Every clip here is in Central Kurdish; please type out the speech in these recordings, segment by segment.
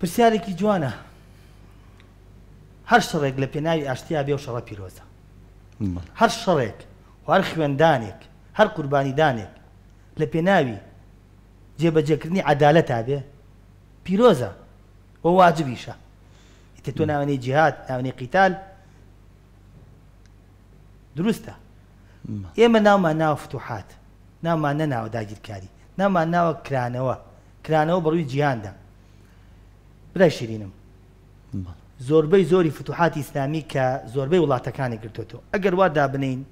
پرسیارێکی جوانە هەر شڕێک لە پێناوی ئاشتیا بێ و شەڕە پیرۆزە هەر شەڕێک هەر خوێندانێک هەر قوربانیدانێک لە پێناوی جێبەجێکردنی عدالە تا بێ پیرۆزە بۆ واجبیشە ئیتە تۆ ناوەنەی جهات ناوەنەی قیتال دروستە ئێمە ناومان ناو فتوحات ناومان نەناوە داگیرکاری نامان ناوە کرانەوە کرانەوە بەڕووی جیاندا بدای شیرینم زۆربەی زۆری فتوحات ئیسلامی کە زۆربەی وڵاتەکانی گرتوەوە ئەگەر وا دابنین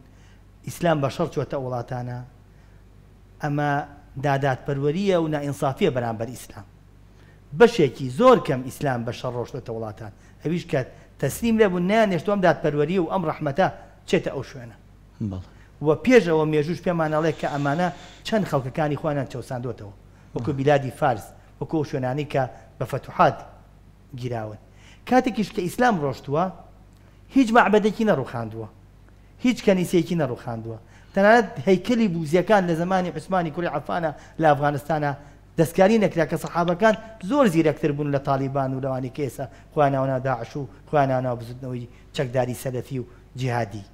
ئیسلام بە شەڕ چۆتە وڵاتانە ئەمە داداتپەروەریە و نائینصافیە بەرامبەر ئیسلام بەشێکی زۆر کەم ئیسلام بە شەڕ ڕۆشتێتە وڵاتان ئەویش کە تەسلیم لەبوو نانێشتۆم دادپەروەریە و ئەم ڕەحمەتە چێتە ئەو شوێنە وە پێشەوە مێژوش پێمانەڵێ کە ئەمانە چەند خەڵکەکانی خوانان چەساندوتەوە وەکو بیلادی فارس وەکو شوێنانی کە بە فتوحات گیراون کاتێکیش کە ئیسلام ڕۆشتووە هیچ معبدێکی نەڕوخاندووە هیچ کەنیسەیەکی نەڕوخاندووە تەنانەت هەیکلی بوزیەکان لە زمانی عوسمانی کوری عفانە لە ئەفغانستانە دەستکاری نەکرا کە سەحابەکان زۆر زیرەکتر بوون لە تاالبان و لەوانی کێسە خواناوەنا داعش و خوانانا بزودنەوەی چەکداری سەلەفی و جیهادی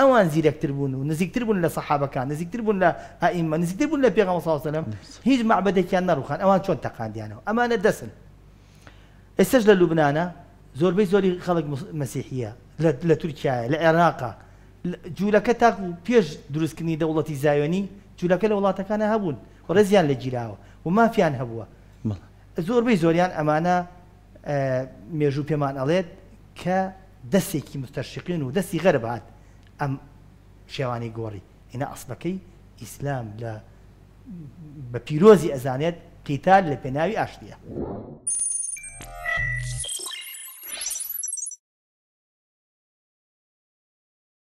اوان زيرك تربون نزيك تربون لصحابه كان نزيك تربون لائمه نزيك تربون لبيغه صلى الله عليه وسلم هيج معبد كان نارو خان اوان شلون تقان يعني؟ ديانه اما انا دسن استجل لبنان زور بي زوري خلق مسيحيه لتركيا العراق جولك تاك بيج دروس كني دوله زايوني جولك لو الله كان هبون ورزيان لجيلاو وما في ان هبوا زور بي زوريان امانه آه ميجو بيمان اليت ك دسي كي مستشرقين ودسي غربات ئەم شێوانی گۆڕی هنا ئەسلەکەی ئیسلام لە بە پیرۆزی ئەزانێت قیتال لە پێناوی ئاشتیە.